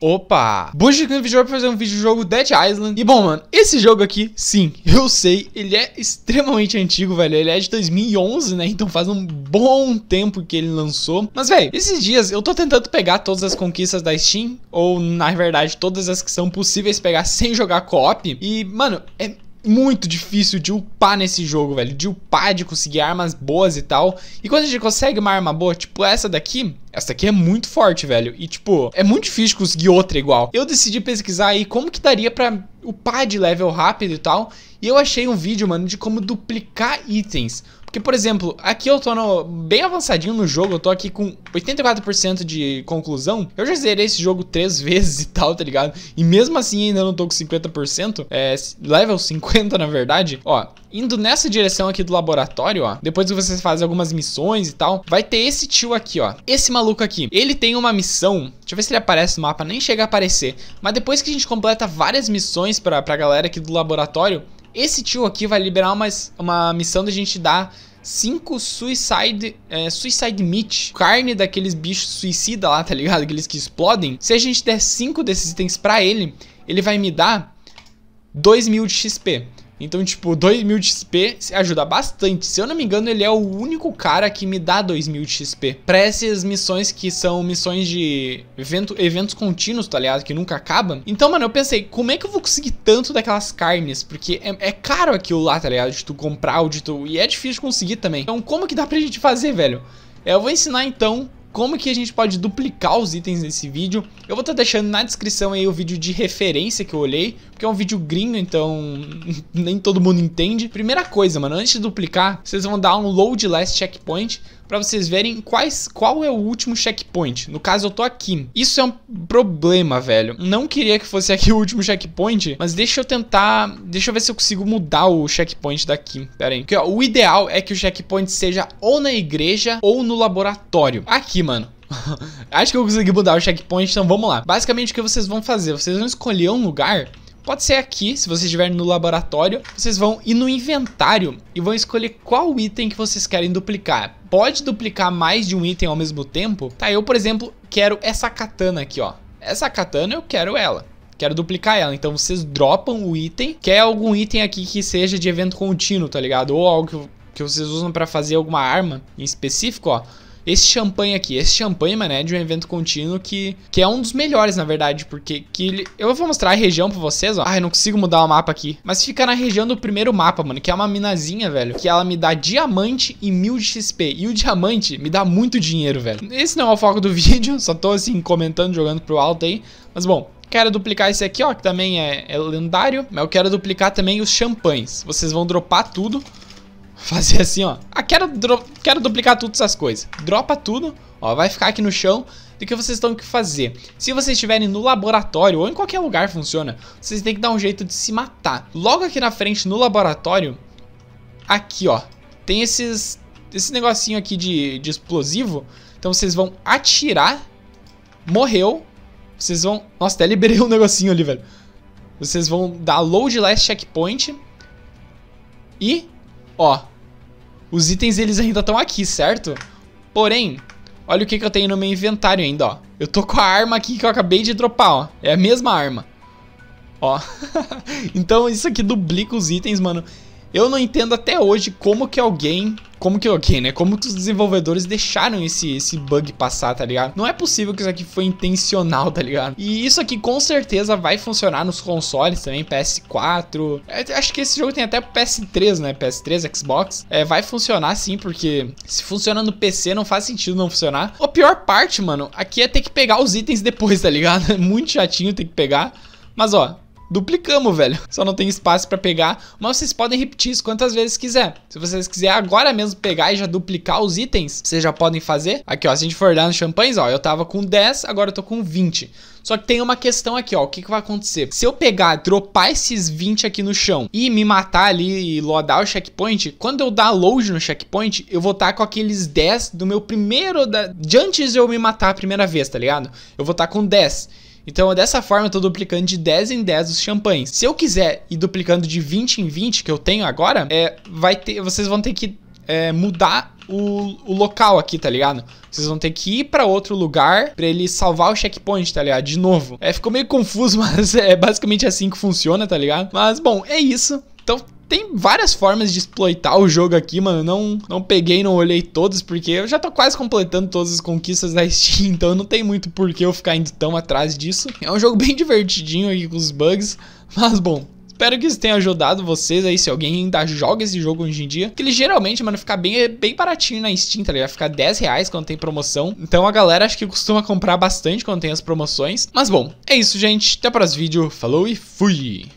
Opa! Bushikan vídeo para fazer um vídeo do jogo Dead Island. E bom, mano, esse jogo aqui, sim, eu sei, ele é extremamente antigo, velho. Ele é de 2011, né? Então faz um bom tempo que ele lançou. Mas, velho, esses dias eu tô tentando pegar todas as conquistas da Steam, ou na verdade, todas as que são possíveis pegar sem jogar co-op. E, mano, é muito difícil de upar nesse jogo, velho. De upar, de conseguir armas boas e tal. E quando a gente consegue uma arma boa, tipo essa daqui, essa daqui é muito forte, velho. E, tipo, é muito difícil conseguir outra igual. Eu decidi pesquisar aí como que daria pra upar de level rápido e tal. E eu achei um vídeo, mano, de como duplicar itens. Porque, por exemplo, aqui eu tô no, bem avançadinho no jogo, eu tô aqui com 84% de conclusão. Eu já zerei esse jogo três vezes e tal, tá ligado? E mesmo assim ainda não tô com 50%, é level 50 na verdade. Ó, indo nessa direção aqui do laboratório, ó, depois que vocês fazem algumas missões e tal, vai ter esse tio aqui, ó. Esse maluco aqui, ele tem uma missão, deixa eu ver se ele aparece no mapa, nem chega a aparecer. Mas depois que a gente completa várias missões pra, pra galera aqui do laboratório, esse tio aqui vai liberar umas, uma missão da gente dar cinco Suicide, é, suicide Meat, carne daqueles bichos suicida lá, tá ligado? Aqueles que explodem. Se a gente der cinco desses itens pra ele, ele vai me dar 2 mil de XP. Então, tipo, 2000 de XP ajuda bastante. Se eu não me engano, ele é o único cara que me dá 2000 de XP. Pra essas missões que são missões de evento, eventos contínuos, tá ligado? Que nunca acabam. Então, mano, eu pensei, como é que eu vou conseguir tanto daquelas carnes? Porque é, é caro aquilo lá, tá ligado? De tu comprar ou de tu... E é difícil de conseguir também. Então, como que dá pra gente fazer, velho? Eu vou ensinar, então, como que a gente pode duplicar os itens nesse vídeo. Eu vou estar tá deixando na descrição aí o vídeo de referência que eu olhei, porque é um vídeo gringo, então nem todo mundo entende. Primeira coisa, mano, antes de duplicar, vocês vão dar um load last checkpoint para vocês verem quais, qual é o último checkpoint. No caso, eu tô aqui. Isso é um problema, velho. Não queria que fosse aqui o último checkpoint, mas deixa eu tentar... Deixa eu ver se eu consigo mudar o checkpoint daqui. Pera aí. Porque, ó, o ideal é que o checkpoint seja ou na igreja ou no laboratório. Aqui, mano. Acho que eu consegui mudar o checkpoint, então vamos lá. Basicamente o que vocês vão fazer, vocês vão escolher um lugar... Pode ser aqui, se vocês estiverem no laboratório, vocês vão ir no inventário e vão escolher qual item que vocês querem duplicar. Pode duplicar mais de um item ao mesmo tempo? Tá, eu, por exemplo, quero essa katana aqui, ó. Essa katana eu quero ela quero duplicar ela. Então vocês dropam o item, quer algum item aqui que seja de evento contínuo, tá ligado? Ou algo que, que vocês usam para fazer alguma arma em específico, ó. Esse champanhe aqui, esse champanhe, mané, é de um evento contínuo que, que é um dos melhores, na verdade, porque que ele... Eu vou mostrar a região pra vocês, ó. Ai, não consigo mudar o mapa aqui. Mas fica na região do primeiro mapa, mano, que é uma minazinha, velho, que ela me dá diamante e mil de XP. E o diamante me dá muito dinheiro, velho. Esse não é o foco do vídeo, só tô, assim, comentando, jogando pro alto aí. Mas, bom, Quero duplicar esse aqui, ó, que também é, é lendário. Mas eu quero duplicar também os champanhes. Vocês vão dropar tudo fazer assim, ó. Ah, quero, quero duplicar todas essas coisas. Dropa tudo, ó, vai ficar aqui no chão. o que vocês têm que fazer? Se vocês estiverem no laboratório ou em qualquer lugar funciona, vocês têm que dar um jeito de se matar. Logo aqui na frente, no laboratório, aqui, ó, tem esses, esse negocinho aqui de, de explosivo. Então vocês vão atirar, morreu, vocês vão... Nossa, até liberei um negocinho ali, velho. Vocês vão dar load last checkpoint e, ó, os itens eles ainda estão aqui, certo? Porém, olha o que, que eu tenho no meu inventário ainda, ó. Eu tô com a arma aqui que eu acabei de dropar, ó. É a mesma arma. Ó. então isso aqui duplica os itens, mano. Eu não entendo até hoje como que alguém como que alguém, né? Como que os desenvolvedores deixaram esse, esse bug passar, tá ligado? Não é possível que isso aqui foi intencional, tá ligado? E isso aqui com certeza vai funcionar nos consoles também, PS4. Eu é, acho que esse jogo tem até PS3, né? PS3, Xbox. É, vai funcionar sim, porque se funciona no PC não faz sentido não funcionar. A pior parte, mano, aqui é ter que pegar os itens depois, tá ligado? É muito chatinho ter que pegar. Mas ó, Duplicamos, velho. Só não tem espaço para pegar, mas vocês podem repetir isso quantas vezes quiser. Se vocês quiserem agora mesmo pegar e já duplicar os itens, vocês já podem fazer. Aqui, ó, se a gente for olhar no champanhes, ó, eu tava com 10, agora eu tô com 20. Só que tem uma questão aqui, ó. O que, que vai acontecer? Se eu pegar, dropar esses 20 aqui no chão e me matar ali e loadar o checkpoint, quando eu dar load no checkpoint, eu vou estar tá com aqueles 10 do meu primeiro. Da... De antes de eu me matar a primeira vez, tá ligado? Eu vou estar tá com 10. Então, dessa forma, eu estou duplicando de 10 em 10 os champanhes. Se eu quiser ir duplicando de 20 em 20, que eu tenho agora, é, vai ter, vocês vão ter que é, mudar o, o, local aqui, tá ligado? Vocês vão ter que ir para outro lugar para ele salvar o checkpoint, tá ligado? De novo. É, ficou meio confuso, mas é basicamente assim que funciona, tá ligado? Mas, bom, é isso. Então, tem várias formas de exploitar o jogo aqui, mano. Não, não peguei, não olhei todos, porque eu já tô quase completando todas as conquistas da Steam, então não tem muito por que eu ficar indo tão atrás disso. É um jogo bem divertidinho aqui com os bugs, mas bom, Espero que isso tenha ajudado vocês aí, se alguém ainda joga esse jogo hoje em dia. Que ele geralmente, mano, fica bem, bem baratinho na Steam, tá ligado? Fica 10 reais quando tem promoção. Então a galera acho que costuma comprar bastante quando tem as promoções. Mas bom, é isso, gente. Até o próximo vídeo. Falou e fui!